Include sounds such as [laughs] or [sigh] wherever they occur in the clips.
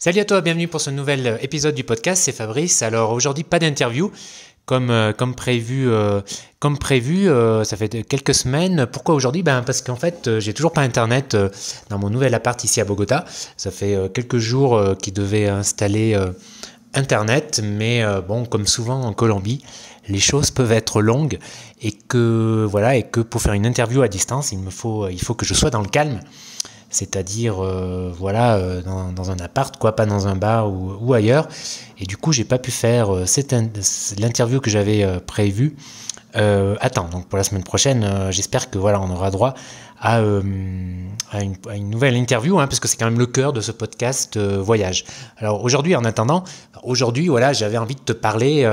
Salut à toi, bienvenue pour ce nouvel euh, épisode du podcast, c'est Fabrice. Alors aujourd'hui pas d'interview, comme, euh, comme prévu, euh, comme prévu ça fait quelques semaines. Pourquoi aujourd'hui ben, Parce qu'en fait, j'ai toujours pas Internet dans mon nouvel appart ici à Bogota. Ça fait quelques jours qu'il devait installer Internet, mais bon, comme souvent en Colombie, les choses peuvent être longues et que, voilà, et que pour faire une interview à distance, il, me faut, il faut que je sois dans le calme c'est-à-dire euh, voilà euh, dans, un appart quoi pas dans un bar ou, ailleurs et du coup j'ai pas pu faire euh, l'interview que j'avais prévue Attends, donc pour la semaine prochaine j'espère que voilà on aura droit à, une, nouvelle interview hein, parce que c'est quand même le cœur de ce podcast voyage alors aujourd'hui en attendant aujourd'hui voilà j'avais envie de te parler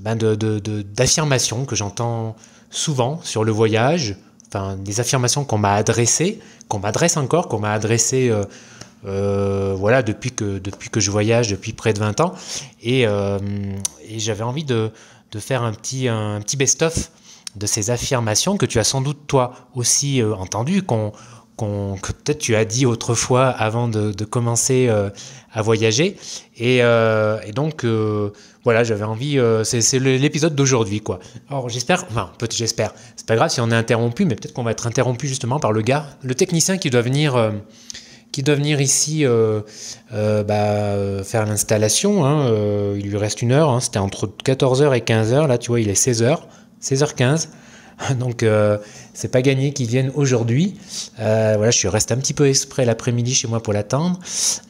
ben d'affirmations que j'entends souvent sur le voyage enfin, des affirmations qu'on m'a adressées, qu'on m'adresse encore, qu'on m'a adressées euh, euh, voilà, depuis, que, depuis que je voyage, depuis près de 20 ans. Euh, et, j'avais envie de, de, faire un petit, un petit best-of de ces affirmations que tu as sans doute toi aussi entendues, qu'on que peut-être tu as dit autrefois avant de, commencer à voyager. Et, et donc voilà, j'avais envie. Euh, c'est l'épisode d'aujourd'hui, quoi. Alors, j'espère. Enfin, peut-être j'espère. C'est pas grave si on est interrompu, mais peut-être qu'on va être interrompu justement par le gars, le technicien qui doit venir. Euh, qui doit venir ici euh, bah, faire l'installation. Hein, il lui reste une heure. Hein. C'était entre 14h et 15h. Là, tu vois, il est 16h. 16h15. [laughs] Donc, ce euh, c'est pas gagné qu'il vienne aujourd'hui. Euh, voilà, je reste un petit peu exprès l'après-midi chez moi pour l'attendre.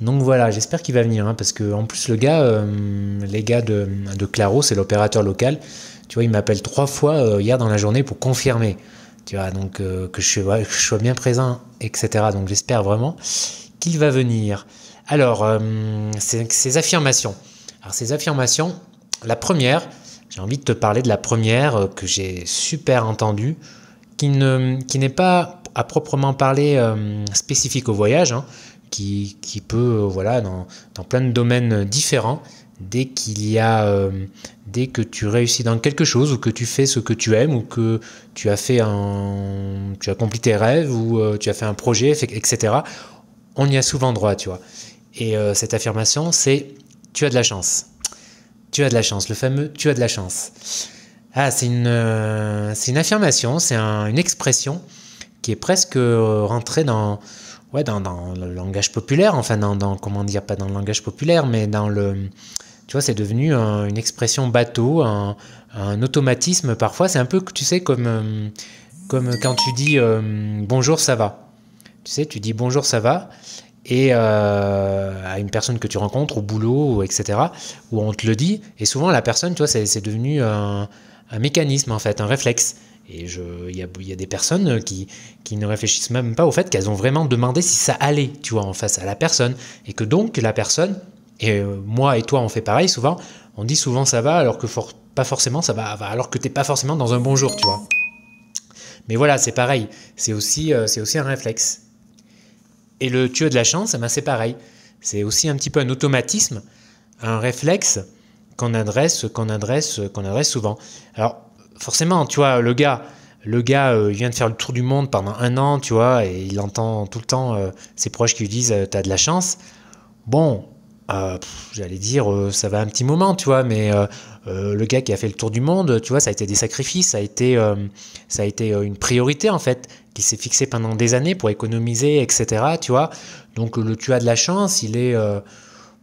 Donc voilà, j'espère qu'il va venir, hein, parce que en plus le gars, euh, les gars de, Claro, c'est l'opérateur local. Tu vois, il m'appelle trois fois hier dans la journée pour confirmer. Tu vois, donc que je, que, je, sois bien présent, etc. Donc j'espère vraiment qu'il va venir. Alors, ces affirmations. Alors ces affirmations, la première, j'ai envie de te parler de la première euh, que j'ai super entendue, qui n'est ne, qui pas à proprement parler euh, spécifique au voyage, hein, qui, qui, peut, euh, voilà, dans, dans, plein de domaines différents, dès qu'il y a, dès que tu réussis dans quelque chose, ou que tu fais ce que tu aimes, ou que tu as fait un, tu as accompli tes rêves, ou tu as fait un projet, etc., on y a souvent droit, tu vois. Et cette affirmation, c'est tu as de la chance. Tu as de la chance, le fameux tu as de la chance. Ah, c'est une, euh, une affirmation, c'est une expression qui est presque euh, rentrée dans, ouais, dans, le langage populaire, enfin, dans, comment dire, pas dans le langage populaire, mais dans le. Tu vois, c'est devenu une expression bateau, un, automatisme parfois. C'est un peu, tu sais, comme, euh, comme quand tu dis bonjour, ça va. Tu sais, tu dis bonjour, ça va et euh, à une personne que tu rencontres au boulot, etc., où on te le dit. Et souvent, la personne, tu vois, c'est devenu un, mécanisme, en fait, un réflexe. Et il y a, des personnes qui, ne réfléchissent même pas au fait qu'elles ont vraiment demandé si ça allait, tu vois, en face à la personne. Et que donc, la personne, et euh, moi et toi, on fait pareil souvent, on dit souvent ça va, alors que pas forcément ça va, alors que t'es pas forcément dans un bon jour, tu vois. Mais voilà, c'est pareil. c'est aussi euh, un réflexe. Et le tu as de la chance, eh ben, c'est pareil. C'est aussi un petit peu un automatisme, un réflexe qu'on adresse, qu'on adresse, qu'on adresse souvent. Alors forcément, tu vois, le gars, le gars, euh, il vient de faire le tour du monde pendant un an, tu vois, et il entend tout le temps euh, ses proches qui lui disent euh, t'as de la chance. Bon, euh, j'allais dire, euh, ça va un petit moment, tu vois, mais euh, le gars qui a fait le tour du monde, tu vois, ça a été des sacrifices, ça a été, ça a été une priorité en fait, qui s'est fixé pendant des années pour économiser, etc. Tu vois, donc le tu as de la chance, il est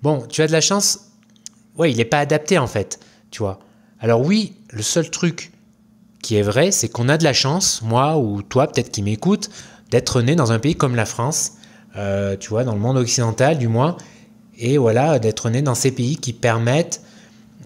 bon, tu as de la chance, ouais, il n'est pas adapté en fait, tu vois. Alors oui, le seul truc qui est vrai, c'est qu'on a de la chance, moi ou toi peut-être qui m'écoute, d'être né dans un pays comme la France, tu vois, dans le monde occidental du moins et voilà, d'être né dans ces pays qui permettent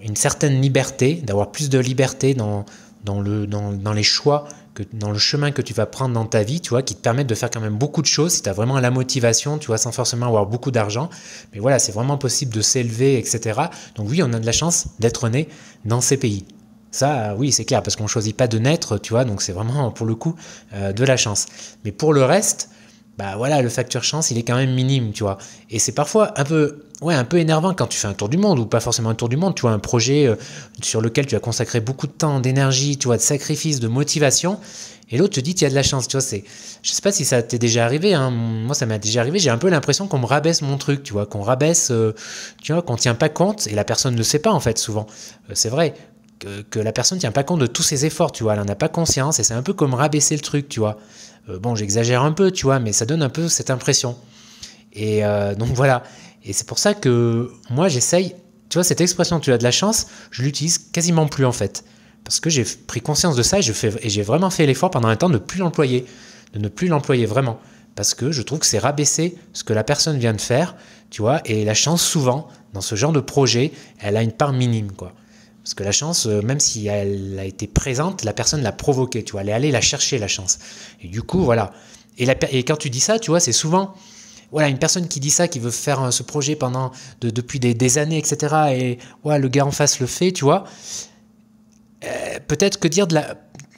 une certaine liberté, d'avoir plus de liberté dans, dans, le, dans, les choix, que, dans le chemin que tu vas prendre dans ta vie, tu vois, qui te permettent de faire quand même beaucoup de choses si tu as vraiment la motivation, tu vois, sans forcément avoir beaucoup d'argent. Mais voilà, c'est vraiment possible de s'élever, etc. Donc oui, on a de la chance d'être né dans ces pays. Ça, oui, c'est clair, parce qu'on ne choisit pas de naître, tu vois, donc c'est vraiment, pour le coup, euh, de la chance. Mais pour le reste, bah voilà, le facteur chance, il est quand même minime, tu vois. Et c'est parfois un peu, ouais, un peu énervant quand tu fais un tour du monde, ou pas forcément un tour du monde, tu vois, un projet euh, sur lequel tu as consacré beaucoup de temps, d'énergie, tu vois, de sacrifice, de motivation, et l'autre te dit, il y a de la chance, tu vois. C'est, je sais pas si ça t'est déjà arrivé, hein, moi ça m'est déjà arrivé, j'ai un peu l'impression qu'on me rabaisse mon truc, tu vois, qu'on rabaisse, euh, tu vois, qu'on tient pas compte, et la personne ne sait pas, en fait, souvent, euh, c'est vrai, que, la personne tient pas compte de tous ses efforts, tu vois, elle n'en a pas conscience, et c'est un peu comme rabaisser le truc, tu vois. Euh, bon, j'exagère un peu, tu vois, mais ça donne un peu cette impression. Et euh, donc [laughs] voilà. Et c'est pour ça que moi, j'essaye, tu vois, cette expression, tu as de la chance, je l'utilise quasiment plus en fait. Parce que j'ai pris conscience de ça et j'ai vraiment fait l'effort pendant un temps de ne plus l'employer, de ne plus l'employer vraiment. Parce que je trouve que c'est rabaisser ce que la personne vient de faire, tu vois, et la chance souvent, dans ce genre de projet, elle a une part minime, quoi. Parce que la chance, euh, même si elle a été présente, la personne l'a provoquée, tu vois. Elle est allée la chercher, la chance. Et du coup, voilà. Et, quand tu dis ça, tu vois, c'est souvent voilà, une personne qui dit ça, qui veut faire euh, ce projet pendant depuis des, années, etc. Et ouais, le gars en face le fait, tu vois. Euh, peut-être que dire de la,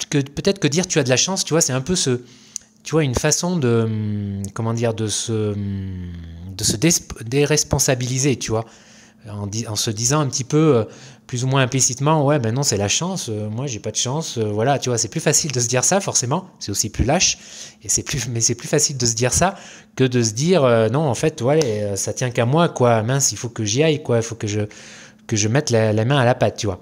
que peut-être que dire tu as de la chance, tu vois, c'est un peu ce, tu vois, une façon de, hum, comment dire, de se, hum, de se déresponsabiliser, tu vois en, se disant un petit peu, euh, plus ou moins implicitement, ouais, ben non, c'est la chance, euh, moi j'ai pas de chance, euh, voilà, tu vois, c'est plus facile de se dire ça, forcément, c'est aussi plus lâche, et c'est plus, mais c'est plus facile de se dire ça que de se dire, non, en fait, ouais, ça tient qu'à moi, quoi, mince, il faut que j'y aille, quoi, il faut que je, que je mette la, main à la pâte, tu vois.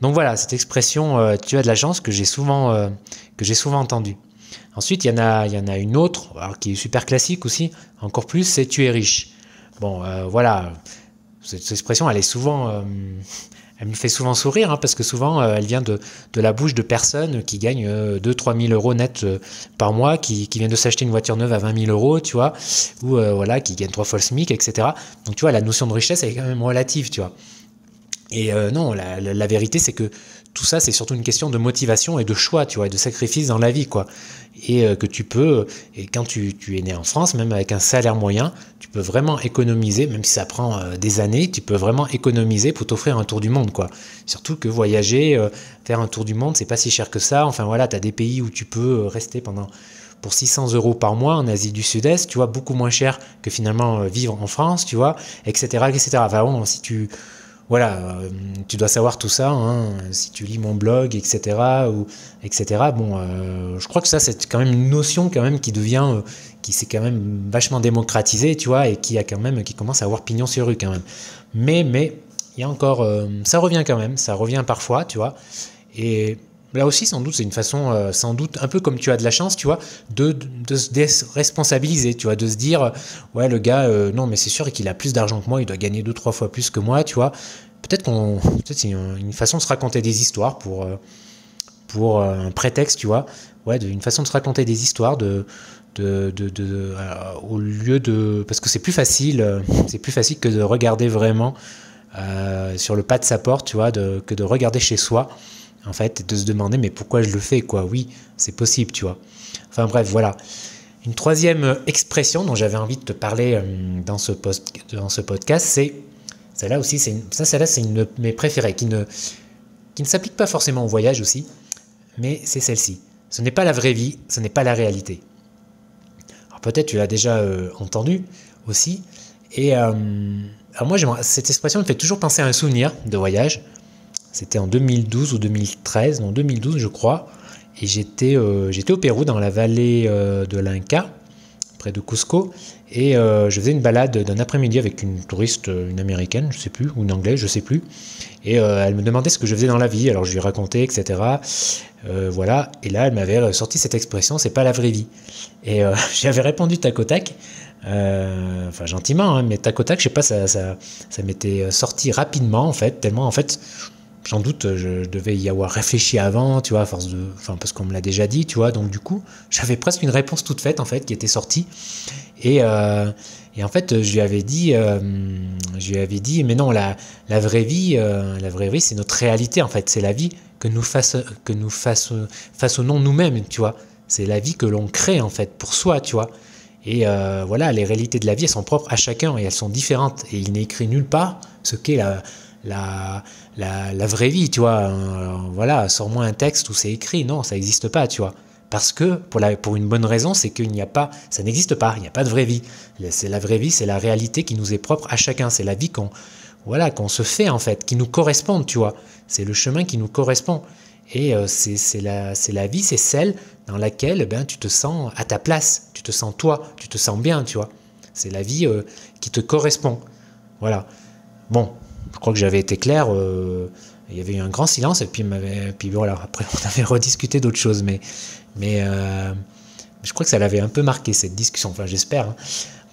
Donc voilà, cette expression, tu as de la chance, que j'ai souvent, que j'ai souvent entendue. Ensuite, il y, en a, il y en a une autre, qui est super classique aussi, encore plus, c'est tu es riche. Bon, voilà cette expression, elle est souvent, euh, elle me fait souvent sourire hein, parce que souvent, euh, elle vient de, de, la bouche de personnes qui gagnent 2-3 euh, 000 euros net par mois, qui, qui viennent de s'acheter une voiture neuve à 20 000 euros, tu vois, ou voilà, qui gagnent trois fois le SMIC, etc. Donc, tu vois, la notion de richesse elle est quand même relative, tu vois. Et non, la, la vérité, c'est que tout ça, c'est surtout une question de motivation et de choix, tu vois, et de sacrifice dans la vie, quoi. Et euh, que tu peux, euh, et quand tu, es né en France, même avec un salaire moyen, tu peux vraiment économiser, même si ça prend euh, des années, tu peux vraiment économiser pour t'offrir un tour du monde, quoi. Surtout que voyager, faire un tour du monde, c'est pas si cher que ça. Enfin voilà, tu as des pays où tu peux rester pendant pour 600 euros par mois en Asie du Sud-Est, tu vois, beaucoup moins cher que finalement vivre en France, tu vois, etc., etc. Enfin, bon, si tu voilà, euh, tu dois savoir tout ça, hein, si tu lis mon blog, etc. Ou, etc. Bon, euh, je crois que ça, c'est quand même une notion quand même qui devient, euh, qui s'est quand même vachement démocratisée, tu vois, et qui a quand même, qui commence à avoir pignon sur rue quand même. Mais, mais, il y a encore, ça revient quand même, ça revient parfois, tu vois. Et là aussi, sans doute, c'est une façon, euh, sans doute, un peu comme tu as de la chance, tu vois, de, se déresponsabiliser, tu vois, de se dire, ouais, le gars, euh, non, mais c'est sûr qu'il a plus d'argent que moi, il doit gagner deux, trois fois plus que moi, tu vois. Peut-être qu'on, peut c'est une façon de se raconter des histoires pour, euh, un prétexte, tu vois, ouais, une façon de se raconter des histoires, de, au lieu de, parce que c'est plus facile, c'est plus facile que de regarder vraiment sur le pas de sa porte, tu vois, que de regarder chez soi en fait, de se demander mais pourquoi je le fais, quoi. Oui, c'est possible, tu vois. Enfin bref, voilà. Une troisième euh, expression dont j'avais envie de te parler euh, dans ce, post dans ce podcast, c'est celle-là aussi, c'est ça, celle-là, c'est une de mes préférées, qui ne, qui ne s'applique pas forcément au voyage aussi, mais c'est celle-ci. Ce n'est pas la vraie vie, ce n'est pas la réalité. Alors peut-être tu l'as déjà euh, entendu aussi, et euh, moi, cette expression me fait toujours penser à un souvenir de voyage. C'était en 2012 ou 2013, non 2012 je crois. Et euh, j'étais au Pérou dans la vallée euh, de l'Inca, près de Cusco. Et euh, je faisais une balade d'un après-midi avec une touriste, une américaine, je sais plus, ou une anglaise, je sais plus. Et elle me demandait ce que je faisais dans la vie. Alors je lui racontais, etc. voilà. Et là, elle m'avait sorti cette expression, c'est pas la vraie vie. Et [laughs] j'avais répondu tac enfin gentiment, hein, mais tac au tac, je sais pas, ça, ça, ça m'était sorti rapidement en fait, tellement en fait, J'en doute, euh, je devais y avoir réfléchi avant, tu vois, à force de, enfin, parce qu'on me l'a déjà dit, tu vois. Donc, du coup, j'avais presque une réponse toute faite, en fait, qui était sortie. Et, euh, en fait, je lui avais dit, euh, je lui avais dit, mais non, la, la vraie vie, la vraie vie, c'est notre réalité, en fait. C'est la vie que nous que nous façonnons nous-mêmes, tu vois. C'est la vie que l'on crée, en fait, pour soi, tu vois. Et voilà, les réalités de la vie, elles sont propres à chacun et elles sont différentes. Et il n'est écrit nulle part ce qu'est la, la la, vraie vie, tu vois. Euh, voilà, sors-moi un texte où c'est écrit. Non, ça n'existe pas, tu vois. Parce que, pour, la, pour une bonne raison, c'est qu'il n'y a pas, ça n'existe pas, il n'y a pas de vraie vie. C'est la vraie vie, c'est la réalité qui nous est propre à chacun, c'est la vie qu'on voilà, qu'on se fait en fait, qui nous correspond, tu vois. C'est le chemin qui nous correspond. Et euh, c'est c'est la, la vie, c'est celle dans laquelle eh ben, tu te sens à ta place, tu te sens toi, tu te sens bien, tu vois. C'est la vie euh, qui te correspond. Voilà. Bon, je crois que j'avais été clair. Euh, il y avait eu un grand silence et puis, voilà, après [laughs] on avait rediscuté d'autres choses. Mais, mais euh, je crois que ça l'avait un peu marqué cette discussion, enfin j'espère. Hein.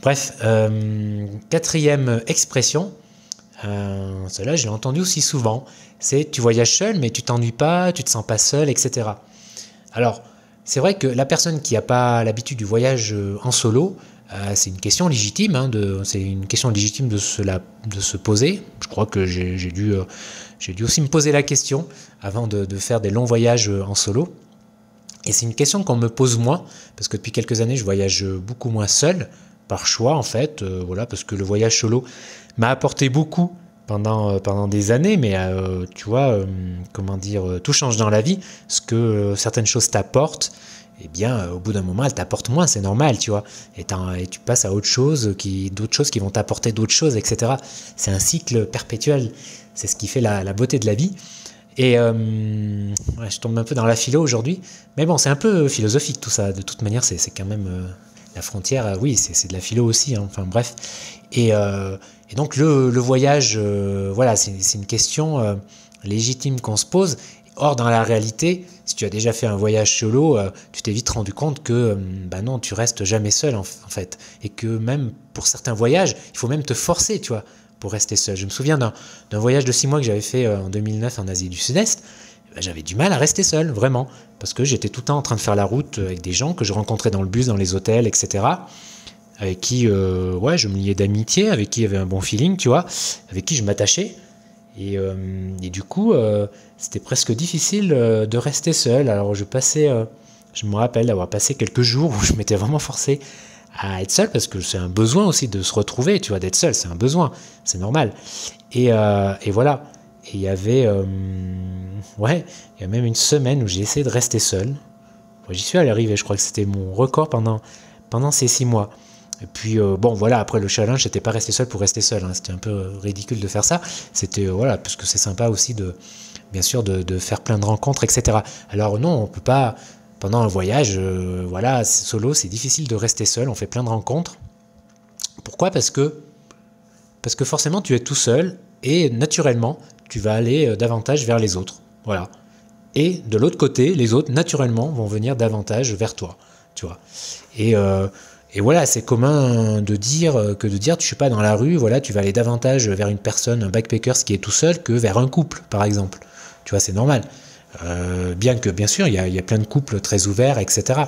Bref, euh, quatrième expression, euh, celle-là je l'ai entendu aussi souvent, c'est tu voyages seul mais tu t'ennuies pas, tu te sens pas seul, etc. Alors, c'est vrai que la personne qui n'a pas l'habitude du voyage en solo, c'est une question légitime, hein, c'est une question légitime de, de se poser, je crois que j'ai dû, euh, dû aussi me poser la question avant de, faire des longs voyages euh, en solo. Et c'est une question qu'on me pose moins, parce que depuis quelques années, je voyage euh, beaucoup moins seul, par choix en fait, voilà, parce que le voyage solo m'a apporté beaucoup pendant, pendant des années, mais tu vois, comment dire, tout change dans la vie, ce que certaines choses t'apportent, eh bien, euh, au bout d'un moment, elle t'apporte moins, c'est normal, tu vois. Et, tu passes à autre chose, qui, d'autres choses qui vont t'apporter d'autres choses, etc. C'est un cycle perpétuel. C'est ce qui fait la, beauté de la vie. Et euh, je tombe un peu dans la philo aujourd'hui. Mais bon, c'est un peu euh, philosophique tout ça. De toute manière, c'est, quand même. la frontière, oui, c'est, de la philo aussi. Hein. Enfin, bref. Et, donc, le, le voyage, voilà, c'est, une question légitime qu'on se pose. Or, dans la réalité, si tu as déjà fait un voyage solo, euh, tu t'es vite rendu compte que, euh, bah non, tu restes jamais seul en, fait. Et que même pour certains voyages, il faut même te forcer, tu vois, pour rester seul. Je me souviens d'un voyage de six mois que j'avais fait euh, en 2009 en Asie du Sud-Est. Eh ben, j'avais du mal à rester seul, vraiment. Parce que j'étais tout le temps en train de faire la route avec des gens que je rencontrais dans le bus, dans les hôtels, etc. Avec qui, ouais, je me liais d'amitié, avec qui il y avait un bon feeling, tu vois, avec qui je m'attachais. Euh, et, du coup, euh, c'était presque difficile euh, de rester seul. Alors je passais, je me rappelle d'avoir passé quelques jours où [laughs] je m'étais vraiment forcé à être seul parce que c'est un besoin aussi de se retrouver, tu vois, d'être seul, c'est un besoin, c'est normal. Et, voilà. il y avait, ouais, il y a même une semaine où j'ai essayé de rester seul. J'y suis allé arriver, je crois que c'était mon record pendant, pendant ces six mois. Et puis, euh, bon, voilà, après le challenge, c'était pas resté seul pour rester seul. Hein. C'était un peu euh, ridicule de faire ça. C'était, euh, voilà, parce que c'est sympa aussi de, bien sûr, de, faire plein de rencontres, etc. Alors, non, on peut pas, pendant un voyage, voilà, solo, c'est difficile de rester seul. On fait plein de rencontres. Pourquoi Parce que, parce que forcément, tu es tout seul et naturellement, tu vas aller davantage vers les autres. Voilà. Et de l'autre côté, les autres, naturellement, vont venir davantage vers toi. Tu vois. Et. Et voilà, c'est commun de dire euh, que de dire, tu suis pas, dans la rue, voilà, tu vas aller davantage vers une personne, un backpacker qui est tout seul, que vers un couple, par exemple. Tu vois, c'est normal. Euh, bien que, bien sûr, il y, a plein de couples très ouverts, etc.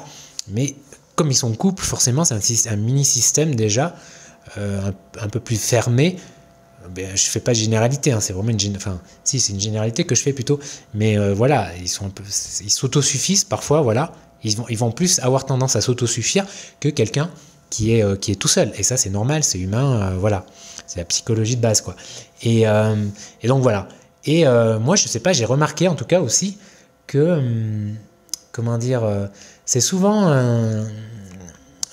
Mais comme ils sont couples, couple, forcément, c'est un, mini-système déjà euh, un, peu plus fermé. Je ben, je fais pas de généralité, hein, c'est vraiment une, enfin, si, c'est une généralité que je fais plutôt. Mais voilà, ils sont ils s'autosuffisent parfois, voilà. Ils vont, ils vont plus avoir tendance à s'autosuffire que quelqu'un qui est, euh, qui est tout seul. Et ça, c'est normal, c'est humain, euh, voilà. C'est la psychologie de base, quoi. Et, euh, et donc, voilà. Et moi, je sais pas, j'ai remarqué, en tout cas, aussi, que... Hum, comment dire C'est souvent...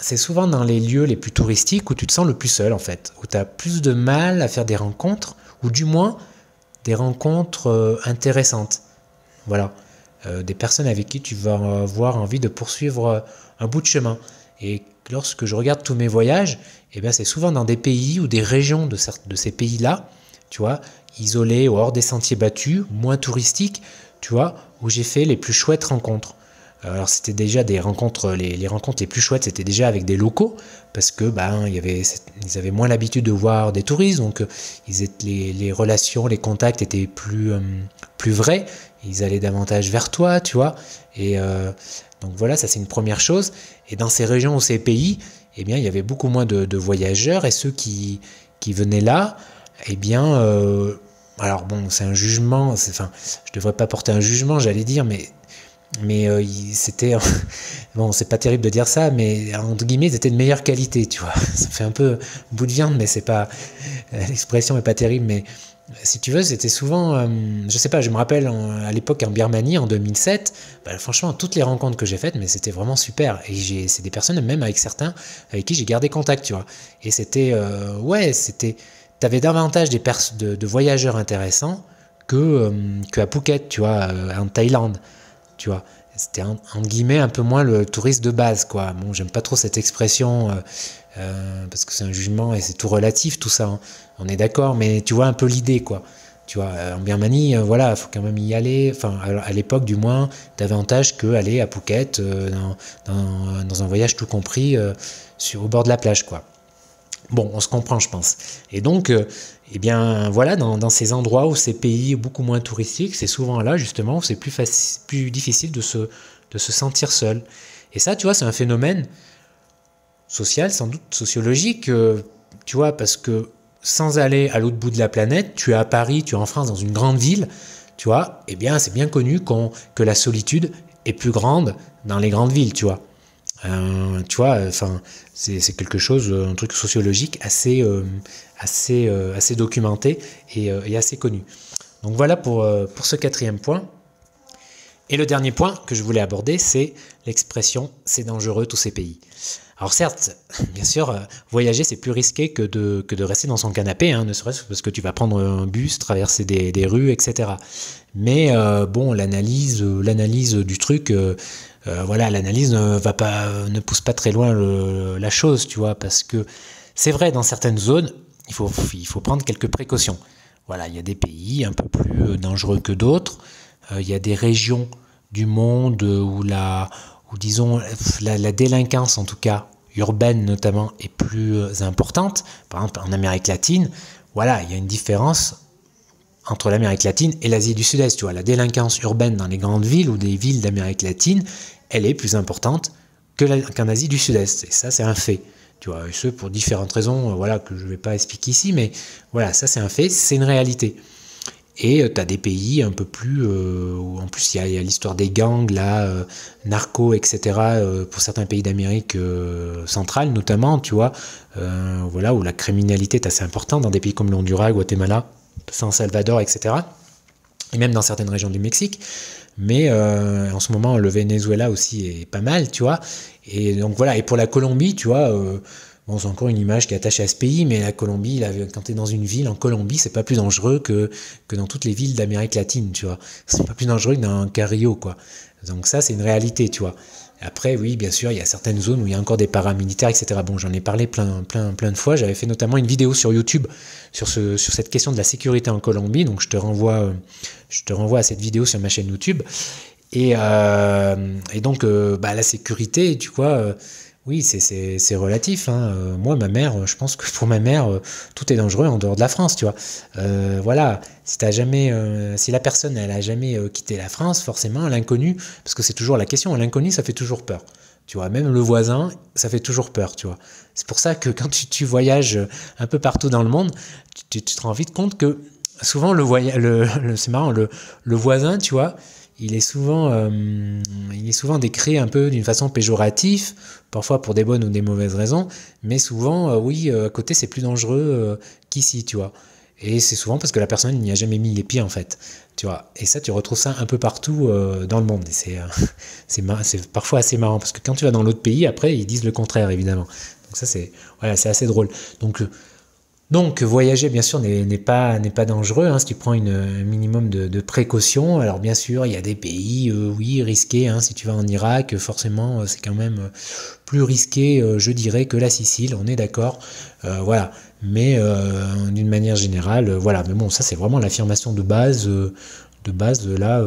c'est souvent dans les lieux les plus touristiques où tu te sens le plus seul, en fait. Où tu as plus de mal à faire des rencontres, ou du moins des rencontres intéressantes. Voilà. Euh, des personnes avec qui tu vas euh, avoir envie de poursuivre euh, un bout de chemin. Et lorsque je regarde tous mes voyages, et eh bien c'est souvent dans des pays ou des régions de, de ces pays-là, tu vois, isolés ou hors des sentiers battus, moins touristiques, tu vois, où j'ai fait les plus chouettes rencontres. Alors c'était déjà des rencontres, les, rencontres les plus chouettes, c'était déjà avec des locaux, parce que ben ils avaient moins l'habitude de voir des touristes, donc euh, ils étaient, les, relations, les contacts étaient plus, euh, plus vrais, ils allaient davantage vers toi, tu vois. Et euh, donc voilà, ça c'est une première chose. Et dans ces régions ou ces pays, eh bien il y avait beaucoup moins de, voyageurs, et ceux qui, qui venaient là, eh bien... alors bon, c'est un jugement, enfin, je devrais pas porter un jugement, j'allais dire, mais mais euh, c'était [laughs] bon c'est pas terrible de dire ça mais entre guillemets ils étaient de meilleure qualité tu vois [laughs] ça fait un peu bout de viande mais c'est pas euh, l'expression est pas terrible mais euh, si tu veux c'était souvent je sais pas je me rappelle à l'époque en Birmanie en 2007 bah, franchement toutes les rencontres que j'ai faites mais c'était vraiment super et c'est des personnes même avec certains avec qui j'ai gardé contact tu vois et c'était ouais c'était t'avais davantage des de, de, voyageurs intéressants que, que à Phuket tu vois en Thaïlande tu vois. C'était en, un peu moins le touriste de base, quoi. Bon, j'aime pas trop cette expression euh, euh, parce que c'est un jugement et c'est tout relatif, tout ça. Hein. On est d'accord, mais tu vois un peu l'idée, quoi. Tu vois, euh, en Birmanie, il voilà, faut quand même y aller. Enfin, à, l'époque, du moins, davantage que aller à Phuket dans, dans, un voyage tout compris sur, au bord de la plage, quoi. Bon, on se comprend, je pense. Et donc, euh, eh bien, voilà, dans, ces endroits ou ces pays beaucoup moins touristiques, c'est souvent là, justement, où c'est plus, plus difficile de se, sentir seul. Et ça, tu vois, c'est un phénomène social, sans doute sociologique, euh, tu vois, parce que sans aller à l'autre bout de la planète, tu es à Paris, tu es en France, dans une grande ville, tu vois, eh bien, c'est bien connu qu'on que la solitude est plus grande dans les grandes villes, tu vois. Euh, tu vois, enfin, c'est quelque chose, euh, un truc sociologique assez, euh, assez, assez documenté et, assez connu. Donc voilà pour, pour ce quatrième point. Et le dernier point que je voulais aborder, c'est l'expression c'est dangereux tous ces pays. Alors certes, bien sûr, voyager c'est plus risqué que de, que de rester dans son canapé, hein, ne serait-ce que parce que tu vas prendre un bus, traverser des, des rues, etc. Mais bon, l'analyse l'analyse du truc, euh, voilà, l'analyse ne va pas, ne pousse pas très loin la chose, tu vois, parce que c'est vrai, dans certaines zones, il faut, il faut prendre quelques précautions. Voilà, il y a des pays un peu plus euh, dangereux que d'autres, euh, il y a des régions du monde où la, où disons, la, la délinquance en tout cas, urbaine notamment, est plus importante. Par exemple, en Amérique latine, voilà, il y a une différence entre l'Amérique latine et l'Asie du Sud-Est. Tu vois, la délinquance urbaine dans les grandes villes ou des villes d'Amérique latine, elle est plus importante qu'en Asie du Sud-Est. Et ça, c'est un fait. Tu vois, et ce, pour différentes raisons, euh, voilà, que je ne vais pas expliquer ici, mais voilà, ça, c'est un fait, c'est une réalité. Et euh, tu as des pays un peu plus. Euh, en plus, il y a, l'histoire des gangs, là, narco, narcos, etc., pour certains pays d'Amérique centrale, notamment, tu vois, voilà, où la criminalité est assez importante dans des pays comme l'Honduras, Guatemala, San Salvador, etc. Et même dans certaines régions du Mexique. Mais euh, en ce moment, le Venezuela aussi est pas mal, tu vois. Et donc voilà. Et pour la Colombie, tu vois. on euh, Bon, c'est encore une image qui est attachée à ce pays, mais la Colombie, quand tu es dans une ville en Colombie, c'est pas plus dangereux que, dans toutes les villes d'Amérique latine, tu vois. C'est pas plus dangereux que dans un cario, quoi. Donc ça, c'est une réalité, tu vois. Après, oui, bien sûr, il y a certaines zones où il y a encore des paramilitaires, etc. Bon, j'en ai parlé plein, plein, plein de fois. J'avais fait notamment une vidéo sur YouTube sur, ce, sur cette question de la sécurité en Colombie. Donc, je te renvoie, euh, je te renvoie à cette vidéo sur ma chaîne YouTube. Et, euh, donc, euh, bah, la sécurité, tu vois, oui, c'est relatif. Hein. Euh, moi, ma mère, euh, je pense que pour ma mère, euh, tout est dangereux en dehors de la France, tu vois. voilà, si, as jamais, si la personne, elle a jamais quitté la France, forcément, l'inconnu, parce que c'est toujours la question, l'inconnu, ça fait toujours peur. Tu vois, même le voisin, ça fait toujours peur, tu vois. C'est pour ça que quand tu, voyages un peu partout dans le monde, tu, te rends vite compte que souvent, le, le, le c'est marrant, le, le voisin, tu vois, il est souvent, euh, il est souvent décrit un peu d'une façon péjorative, parfois pour des bonnes ou des mauvaises raisons, mais souvent, euh, oui, euh, à côté, c'est plus dangereux qu'ici, tu vois. Et c'est souvent parce que la personne n'y a jamais mis les pieds, en fait, tu vois. Et ça, tu retrouves ça un peu partout dans le monde. Et c'est, [laughs] c'est, parfois assez marrant, parce que quand tu vas dans l'autre pays, après, ils disent le contraire, évidemment. Donc ça, c'est, voilà, c'est assez drôle. Donc, donc voyager bien sûr n'est pas, pas dangereux hein, si tu prends une, un minimum de, précautions. Alors bien sûr il y a des pays euh, oui risqués. Hein, si tu vas en Irak euh, forcément euh, c'est quand même plus risqué je dirais que la Sicile. On est d'accord. voilà. Mais d'une manière générale voilà. Mais bon ça c'est vraiment l'affirmation de base de base de là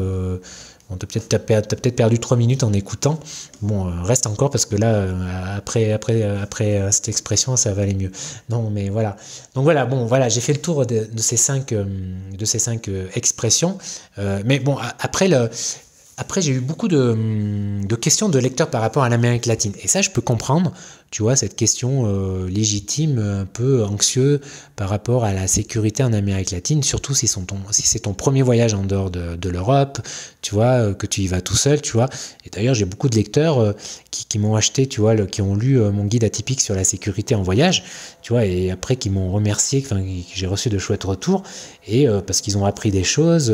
on t'a peut-être, perdu 3 minutes en écoutant. Bon, euh, reste encore parce que là, euh, après, après, euh, après cette expression, ça valait mieux. Non, mais voilà. Donc voilà, bon, voilà, j'ai fait le tour de, ces cinq, de expressions. mais bon, après, le, après, j'ai eu beaucoup hum, de, questions de lecteurs par rapport à l'Amérique latine. Et ça, je peux comprendre, tu vois, cette question euh, légitime, un peu anxieuse par rapport à la sécurité en Amérique latine, surtout si, c'est ton, premier voyage en dehors de, l'Europe, tu vois, euh, que tu y vas tout seul, tu vois. Et d'ailleurs, j'ai beaucoup de lecteurs euh, qui, m'ont acheté, tu vois, le, qui ont lu mon guide atypique sur la sécurité en voyage, tu vois, et après qui m'ont remercié, enfin, j'ai reçu de chouettes retours, et parce qu'ils ont appris des choses,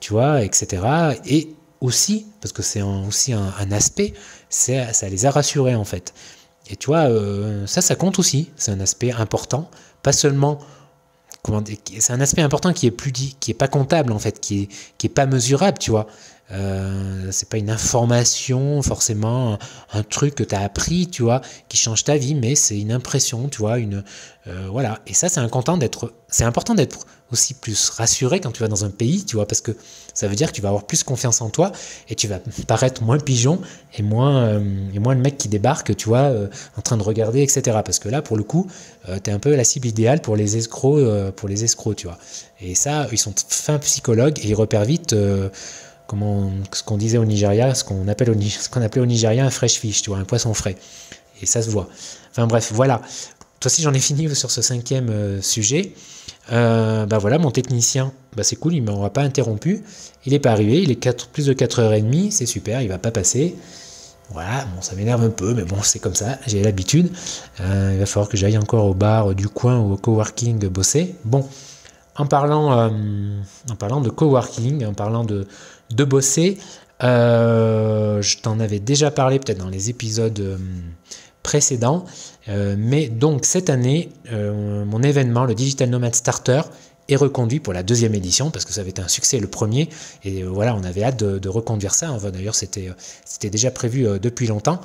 tu vois, etc. Et aussi, parce que c'est aussi un, aspect, ça les a rassurés en fait. Et tu vois, euh, ça, ça compte aussi. C'est un aspect important. Pas seulement. C'est un aspect important qui est plus dit, qui est pas comptable en fait, qui est, qui est pas mesurable, tu vois. Euh, c'est pas une information forcément, un, truc que tu as appris, tu vois, qui change ta vie, mais c'est une impression, tu vois, une euh, voilà. Et ça, c'est important d'être, c'est important d'être aussi plus rassuré quand tu vas dans un pays, tu vois, parce que ça veut dire que tu vas avoir plus confiance en toi et tu vas paraître moins pigeon et moins euh, et moins le mec qui débarque, tu vois, en train de regarder, etc. Parce que là, pour le coup, tu es un peu la cible idéale pour les escrocs, pour les escrocs, tu vois. Et ça, ils sont fins psychologues et ils repèrent vite ce qu'on disait au Nigeria, ce qu'on appelait au Nigeria un fresh fish, tu vois, un poisson frais. Et ça se voit. Enfin bref, voilà. Toi aussi, j'en ai [laughs] fini sur ce cinquième euh, sujet. Ben voilà, mon technicien, bah c'est cool, il ne m'aura pas interrompu. Il n'est pas arrivé, il est plus de 4h30, c'est super, il ne va pas passer. Voilà, bon, ça m'énerve un peu, mais bon, c'est comme ça, j'ai l'habitude. Euh, il va falloir que j'aille encore au bar du coin ou au coworking bosser. Bon, en parlant, en parlant de coworking, en parlant de, de bosser. Euh, je t'en avais déjà parlé peut-être dans les épisodes euh, précédents, euh, mais donc cette année, mon événement, le Digital Nomad Starter, est reconduit pour la deuxième édition parce que ça avait été un succès le premier et voilà on avait hâte de, reconduire ça. Enfin, D'ailleurs c'était c'était déjà prévu depuis longtemps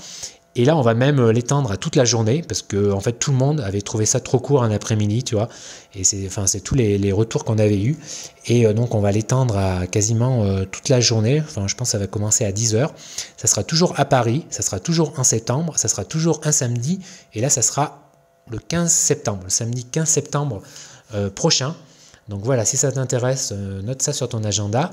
et là, on va même euh, l'étendre à toute la journée parce que en fait, tout le monde avait trouvé ça trop court un après-midi, tu vois. Et c'est, enfin, tous les, retours qu'on avait eus. Et euh, donc, on va l'étendre à quasiment euh, toute la journée. Enfin, je pense que ça va commencer à 10h. Ça sera toujours à Paris, ça sera toujours en septembre, ça sera toujours un samedi. Et là, ça sera le 15 septembre, le samedi 15 septembre prochain. Donc voilà, si ça t'intéresse, note ça sur ton agenda.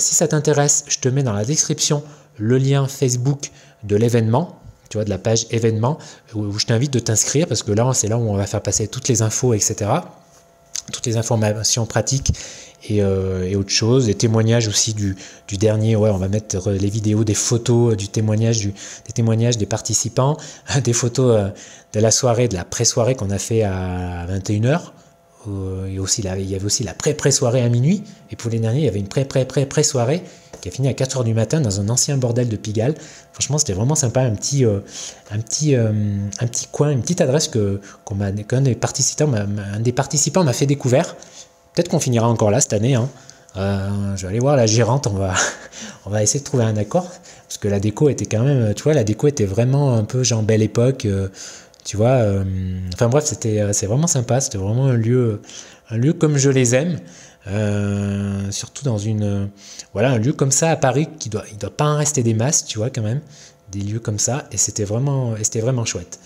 si ça t'intéresse, je te mets dans la description le lien Facebook de l'événement tu vois, de la page événements, euh, où, je t'invite de t'inscrire, parce que là, c'est là où on va faire passer toutes les infos, etc. Toutes les informations pratiques et, autres euh, et, autre chose, des témoignages aussi du, dernier, ouais, on va mettre les vidéos, des photos euh, du témoignage des témoignages des participants, [laughs] des photos de la soirée, de la pré-soirée qu'on a fait à 21h. et aussi il y avait aussi la pré-pré-soirée à minuit, et pour les derniers, il y avait une pré-pré-pré-pré-soirée qui a fini à 4h du matin dans un ancien bordel de Pigalle. Franchement, c'était vraiment sympa, un petit, euh, un, petit, euh, un petit coin, une petite adresse que qu'un des participants, un des participants m'a fait découvert. Peut-être qu'on finira encore là cette année. Hein. Euh, je vais aller voir la gérante, on va, [laughs] on va essayer de trouver un accord. Parce que la déco était quand même, tu vois, la déco était vraiment un peu genre belle époque. tu vois, enfin bref, c'était, c'est vraiment sympa. C'était vraiment un lieu, un lieu comme je les aime. Euh, surtout dans une voilà un lieu comme ça à Paris qui doit il doit pas en rester des masses tu vois quand même des lieux comme ça et c'était vraiment c'était vraiment chouette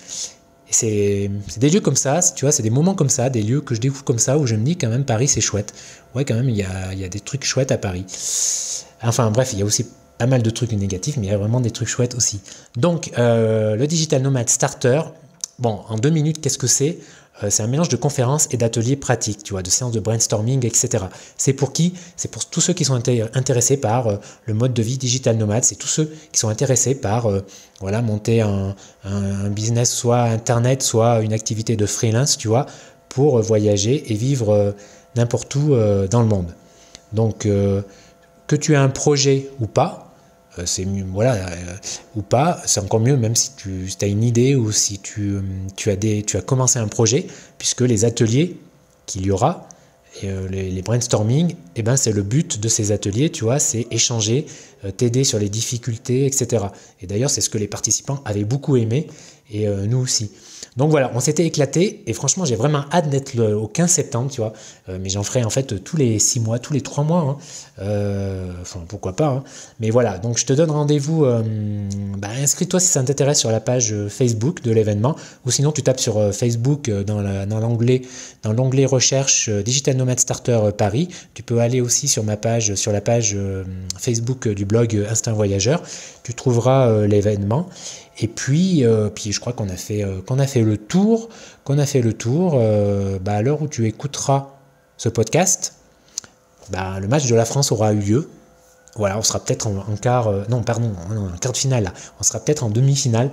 et c'est des lieux comme ça tu vois c'est des moments comme ça des lieux que je découvre comme ça où je me dis quand même Paris c'est chouette ouais quand même il y a, il y a des trucs chouettes à Paris enfin bref il y a aussi pas mal de trucs négatifs mais il y a vraiment des trucs chouettes aussi donc euh, le digital Nomad starter bon en deux minutes qu'est-ce que c'est euh, c'est un mélange de conférences et d'ateliers pratiques, tu vois, de séances de brainstorming, etc. C'est pour qui C'est pour tous ceux qui sont intéressés par euh, le mode de vie digital nomade, c'est tous ceux qui sont intéressés par euh, voilà, monter un, business, soit internet, soit une activité de freelance, tu vois, pour voyager et vivre n'importe où dans le monde. Donc, que tu aies un projet ou pas, euh, c'est mieux, voilà, euh, ou pas, c'est encore mieux même si tu as une idée ou si tu, tu, as des, tu as commencé un projet, puisque les ateliers qu'il y aura, et, euh, les, brainstorming, eh ben, c'est le but de ces ateliers, tu vois, c'est échanger, t'aider sur les difficultés, etc. Et d'ailleurs, c'est ce que les participants avaient beaucoup aimé, et euh, nous aussi. Donc voilà, on s'était éclaté et franchement, j'ai vraiment hâte d'être le, au 15 septembre, tu vois. Euh, mais j'en ferai en fait tous les 6 mois, tous les 3 mois. Hein. Euh, enfin, pourquoi pas. Hein. Mais voilà, donc je te donne rendez-vous. Bah, inscris-toi si ça t'intéresse sur la page Facebook de l'événement ou sinon tu tapes sur Facebook dans, dans, l'onglet, dans l'onglet recherche Digital Nomad Starter Paris. Tu peux aller aussi sur ma page, sur la page Facebook du blog Instinct Voyageur. Tu trouveras l'événement et puis, euh, puis je crois qu'on a, fait, euh, qu'on a fait le tour. Qu'on a fait le tour. Euh, bah, à l'heure où tu écouteras ce podcast, bah, le match de la France aura eu lieu. Voilà, on sera peut-être en, quart, non, pardon, en, quart de finale. On sera peut-être en demi-finale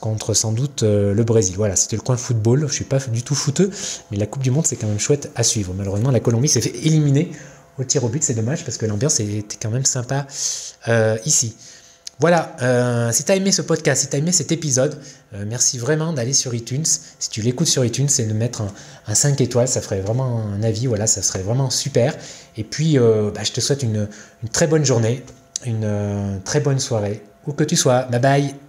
contre sans doute le Brésil. Voilà, c'était le coin football. Je ne suis pas du tout fouteux mais la Coupe du Monde, c'est quand même chouette à suivre. Malheureusement, la Colombie s'est fait éliminer au tir au but. C'est dommage parce que l'ambiance était quand même sympa ici. Voilà, euh, si tu as aimé ce podcast, si tu as aimé cet épisode, euh, merci vraiment d'aller sur iTunes. Si tu l'écoutes sur iTunes, c'est de mettre un, 5 étoiles, ça ferait vraiment un avis, voilà, ça serait vraiment super. Et puis, euh, bah, je te souhaite une, une très bonne journée, une très bonne soirée, où que tu sois. Bye bye